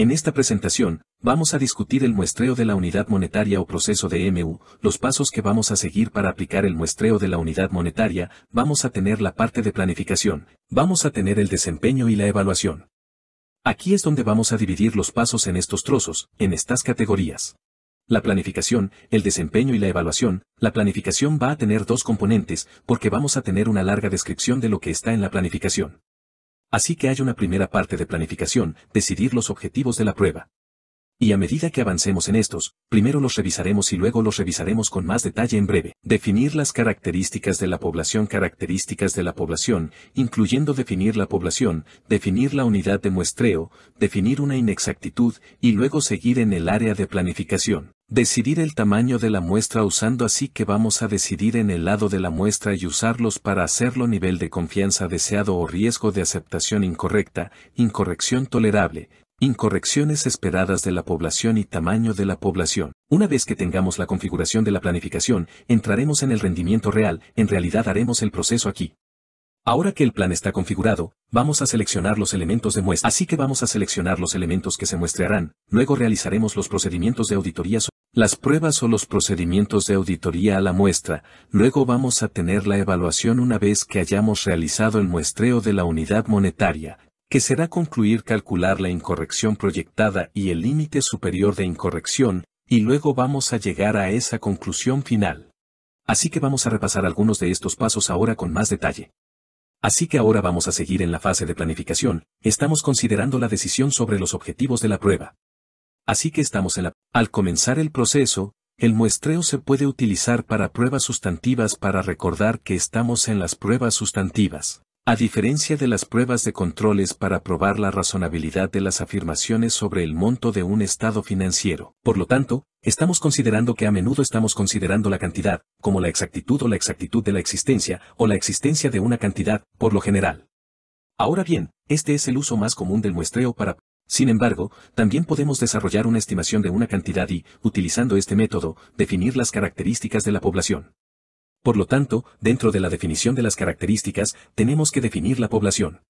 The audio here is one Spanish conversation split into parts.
En esta presentación, vamos a discutir el muestreo de la unidad monetaria o proceso de MU, los pasos que vamos a seguir para aplicar el muestreo de la unidad monetaria, vamos a tener la parte de planificación, vamos a tener el desempeño y la evaluación. Aquí es donde vamos a dividir los pasos en estos trozos, en estas categorías. La planificación, el desempeño y la evaluación, la planificación va a tener dos componentes, porque vamos a tener una larga descripción de lo que está en la planificación. Así que hay una primera parte de planificación, decidir los objetivos de la prueba. Y a medida que avancemos en estos, primero los revisaremos y luego los revisaremos con más detalle en breve. Definir las características de la población, características de la población, incluyendo definir la población, definir la unidad de muestreo, definir una inexactitud y luego seguir en el área de planificación. Decidir el tamaño de la muestra usando así que vamos a decidir en el lado de la muestra y usarlos para hacerlo nivel de confianza deseado o riesgo de aceptación incorrecta, incorrección tolerable, incorrecciones esperadas de la población y tamaño de la población. Una vez que tengamos la configuración de la planificación, entraremos en el rendimiento real, en realidad haremos el proceso aquí. Ahora que el plan está configurado, vamos a seleccionar los elementos de muestra. Así que vamos a seleccionar los elementos que se muestrearán, luego realizaremos los procedimientos de auditoría sobre las pruebas o los procedimientos de auditoría a la muestra, luego vamos a tener la evaluación una vez que hayamos realizado el muestreo de la unidad monetaria, que será concluir calcular la incorrección proyectada y el límite superior de incorrección, y luego vamos a llegar a esa conclusión final. Así que vamos a repasar algunos de estos pasos ahora con más detalle. Así que ahora vamos a seguir en la fase de planificación, estamos considerando la decisión sobre los objetivos de la prueba. Así que estamos en la... Al comenzar el proceso, el muestreo se puede utilizar para pruebas sustantivas para recordar que estamos en las pruebas sustantivas. A diferencia de las pruebas de controles para probar la razonabilidad de las afirmaciones sobre el monto de un estado financiero. Por lo tanto, estamos considerando que a menudo estamos considerando la cantidad, como la exactitud o la exactitud de la existencia, o la existencia de una cantidad, por lo general. Ahora bien, este es el uso más común del muestreo para sin embargo, también podemos desarrollar una estimación de una cantidad y, utilizando este método, definir las características de la población. Por lo tanto, dentro de la definición de las características, tenemos que definir la población.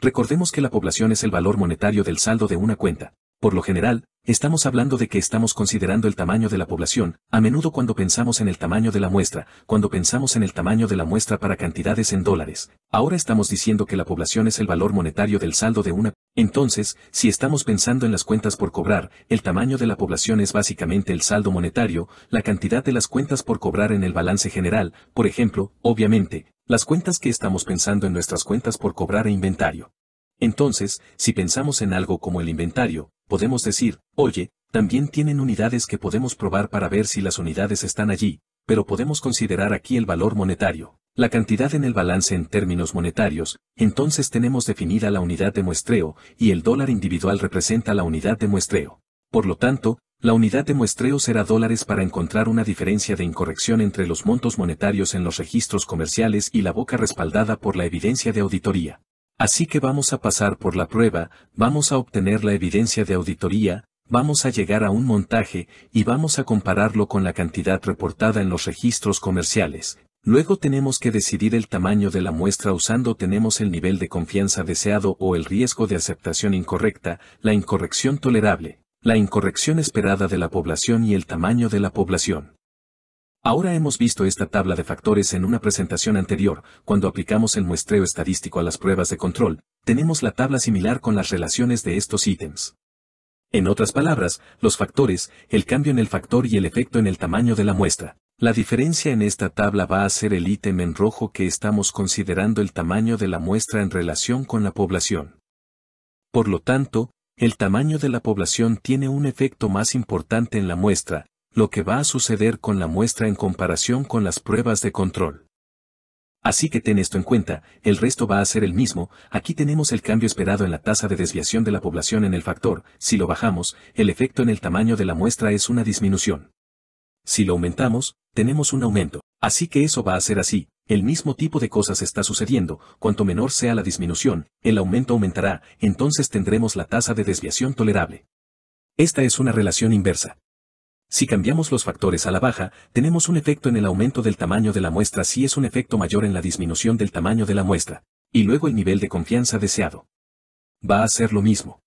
Recordemos que la población es el valor monetario del saldo de una cuenta. Por lo general, estamos hablando de que estamos considerando el tamaño de la población, a menudo cuando pensamos en el tamaño de la muestra, cuando pensamos en el tamaño de la muestra para cantidades en dólares. Ahora estamos diciendo que la población es el valor monetario del saldo de una entonces, si estamos pensando en las cuentas por cobrar, el tamaño de la población es básicamente el saldo monetario, la cantidad de las cuentas por cobrar en el balance general, por ejemplo, obviamente, las cuentas que estamos pensando en nuestras cuentas por cobrar e inventario. Entonces, si pensamos en algo como el inventario, podemos decir, oye, también tienen unidades que podemos probar para ver si las unidades están allí, pero podemos considerar aquí el valor monetario la cantidad en el balance en términos monetarios, entonces tenemos definida la unidad de muestreo, y el dólar individual representa la unidad de muestreo. Por lo tanto, la unidad de muestreo será dólares para encontrar una diferencia de incorrección entre los montos monetarios en los registros comerciales y la boca respaldada por la evidencia de auditoría. Así que vamos a pasar por la prueba, vamos a obtener la evidencia de auditoría, vamos a llegar a un montaje y vamos a compararlo con la cantidad reportada en los registros comerciales, Luego tenemos que decidir el tamaño de la muestra usando tenemos el nivel de confianza deseado o el riesgo de aceptación incorrecta, la incorrección tolerable, la incorrección esperada de la población y el tamaño de la población. Ahora hemos visto esta tabla de factores en una presentación anterior, cuando aplicamos el muestreo estadístico a las pruebas de control, tenemos la tabla similar con las relaciones de estos ítems. En otras palabras, los factores, el cambio en el factor y el efecto en el tamaño de la muestra. La diferencia en esta tabla va a ser el ítem en rojo que estamos considerando el tamaño de la muestra en relación con la población. Por lo tanto, el tamaño de la población tiene un efecto más importante en la muestra, lo que va a suceder con la muestra en comparación con las pruebas de control. Así que ten esto en cuenta, el resto va a ser el mismo, aquí tenemos el cambio esperado en la tasa de desviación de la población en el factor, si lo bajamos, el efecto en el tamaño de la muestra es una disminución. Si lo aumentamos, tenemos un aumento. Así que eso va a ser así. El mismo tipo de cosas está sucediendo, cuanto menor sea la disminución, el aumento aumentará, entonces tendremos la tasa de desviación tolerable. Esta es una relación inversa. Si cambiamos los factores a la baja, tenemos un efecto en el aumento del tamaño de la muestra si es un efecto mayor en la disminución del tamaño de la muestra, y luego el nivel de confianza deseado. Va a ser lo mismo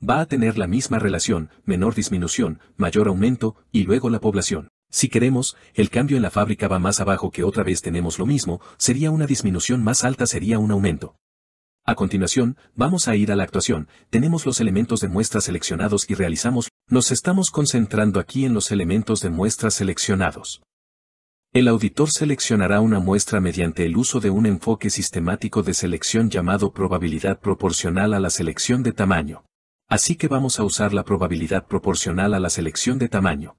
va a tener la misma relación, menor disminución, mayor aumento, y luego la población. Si queremos, el cambio en la fábrica va más abajo que otra vez tenemos lo mismo, sería una disminución más alta sería un aumento. A continuación, vamos a ir a la actuación, tenemos los elementos de muestra seleccionados y realizamos, nos estamos concentrando aquí en los elementos de muestra seleccionados. El auditor seleccionará una muestra mediante el uso de un enfoque sistemático de selección llamado probabilidad proporcional a la selección de tamaño. Así que vamos a usar la probabilidad proporcional a la selección de tamaño.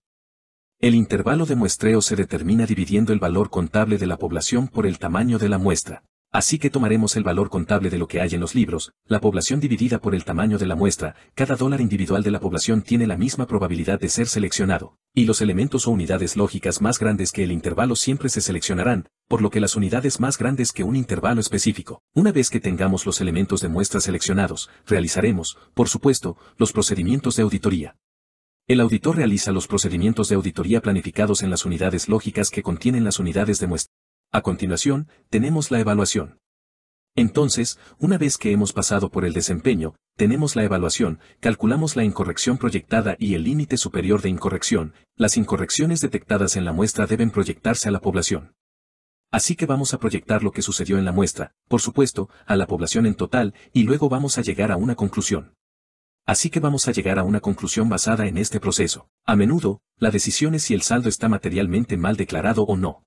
El intervalo de muestreo se determina dividiendo el valor contable de la población por el tamaño de la muestra. Así que tomaremos el valor contable de lo que hay en los libros, la población dividida por el tamaño de la muestra, cada dólar individual de la población tiene la misma probabilidad de ser seleccionado, y los elementos o unidades lógicas más grandes que el intervalo siempre se seleccionarán, por lo que las unidades más grandes que un intervalo específico. Una vez que tengamos los elementos de muestra seleccionados, realizaremos, por supuesto, los procedimientos de auditoría. El auditor realiza los procedimientos de auditoría planificados en las unidades lógicas que contienen las unidades de muestra. A continuación, tenemos la evaluación. Entonces, una vez que hemos pasado por el desempeño, tenemos la evaluación, calculamos la incorrección proyectada y el límite superior de incorrección, las incorrecciones detectadas en la muestra deben proyectarse a la población. Así que vamos a proyectar lo que sucedió en la muestra, por supuesto, a la población en total, y luego vamos a llegar a una conclusión. Así que vamos a llegar a una conclusión basada en este proceso. A menudo, la decisión es si el saldo está materialmente mal declarado o no.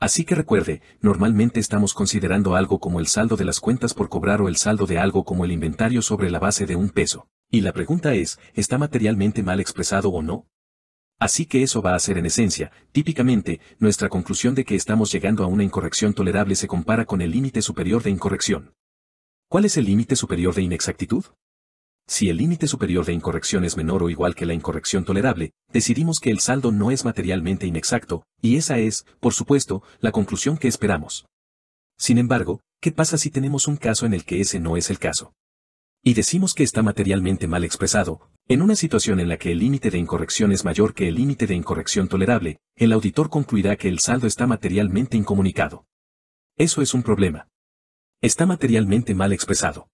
Así que recuerde, normalmente estamos considerando algo como el saldo de las cuentas por cobrar o el saldo de algo como el inventario sobre la base de un peso. Y la pregunta es, ¿está materialmente mal expresado o no? Así que eso va a ser en esencia, típicamente, nuestra conclusión de que estamos llegando a una incorrección tolerable se compara con el límite superior de incorrección. ¿Cuál es el límite superior de inexactitud? Si el límite superior de incorrección es menor o igual que la incorrección tolerable, decidimos que el saldo no es materialmente inexacto, y esa es, por supuesto, la conclusión que esperamos. Sin embargo, ¿qué pasa si tenemos un caso en el que ese no es el caso? Y decimos que está materialmente mal expresado, en una situación en la que el límite de incorrección es mayor que el límite de incorrección tolerable, el auditor concluirá que el saldo está materialmente incomunicado. Eso es un problema. Está materialmente mal expresado.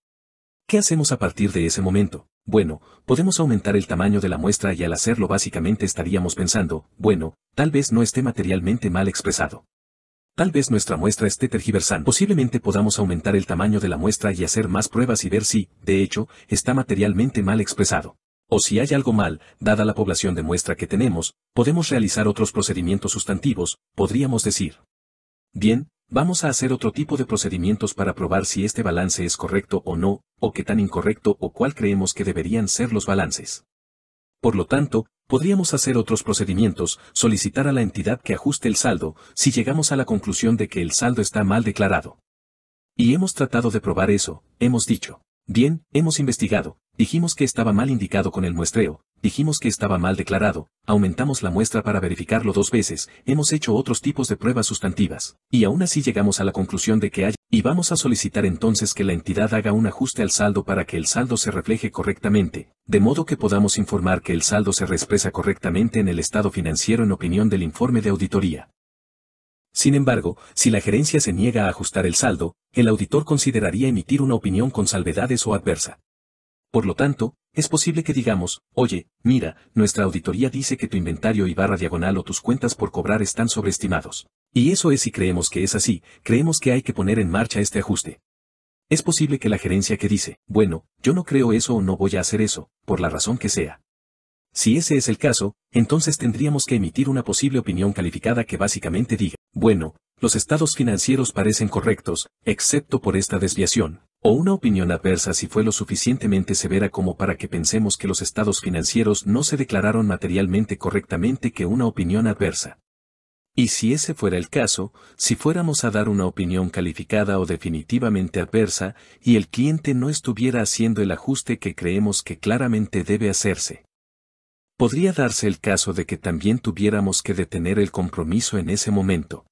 ¿Qué hacemos a partir de ese momento? Bueno, podemos aumentar el tamaño de la muestra y al hacerlo básicamente estaríamos pensando, bueno, tal vez no esté materialmente mal expresado. Tal vez nuestra muestra esté tergiversando. Posiblemente podamos aumentar el tamaño de la muestra y hacer más pruebas y ver si, de hecho, está materialmente mal expresado. O si hay algo mal, dada la población de muestra que tenemos, podemos realizar otros procedimientos sustantivos, podríamos decir. Bien, Vamos a hacer otro tipo de procedimientos para probar si este balance es correcto o no, o qué tan incorrecto o cuál creemos que deberían ser los balances. Por lo tanto, podríamos hacer otros procedimientos, solicitar a la entidad que ajuste el saldo, si llegamos a la conclusión de que el saldo está mal declarado. Y hemos tratado de probar eso, hemos dicho. Bien, hemos investigado, dijimos que estaba mal indicado con el muestreo, Dijimos que estaba mal declarado, aumentamos la muestra para verificarlo dos veces, hemos hecho otros tipos de pruebas sustantivas, y aún así llegamos a la conclusión de que hay, y vamos a solicitar entonces que la entidad haga un ajuste al saldo para que el saldo se refleje correctamente, de modo que podamos informar que el saldo se reexpresa correctamente en el estado financiero en opinión del informe de auditoría. Sin embargo, si la gerencia se niega a ajustar el saldo, el auditor consideraría emitir una opinión con salvedades o adversa. Por lo tanto, es posible que digamos, oye, mira, nuestra auditoría dice que tu inventario y barra diagonal o tus cuentas por cobrar están sobreestimados. Y eso es si creemos que es así, creemos que hay que poner en marcha este ajuste. Es posible que la gerencia que dice, bueno, yo no creo eso o no voy a hacer eso, por la razón que sea. Si ese es el caso, entonces tendríamos que emitir una posible opinión calificada que básicamente diga, bueno, los estados financieros parecen correctos, excepto por esta desviación, o una opinión adversa si fue lo suficientemente severa como para que pensemos que los estados financieros no se declararon materialmente correctamente que una opinión adversa. Y si ese fuera el caso, si fuéramos a dar una opinión calificada o definitivamente adversa, y el cliente no estuviera haciendo el ajuste que creemos que claramente debe hacerse. Podría darse el caso de que también tuviéramos que detener el compromiso en ese momento.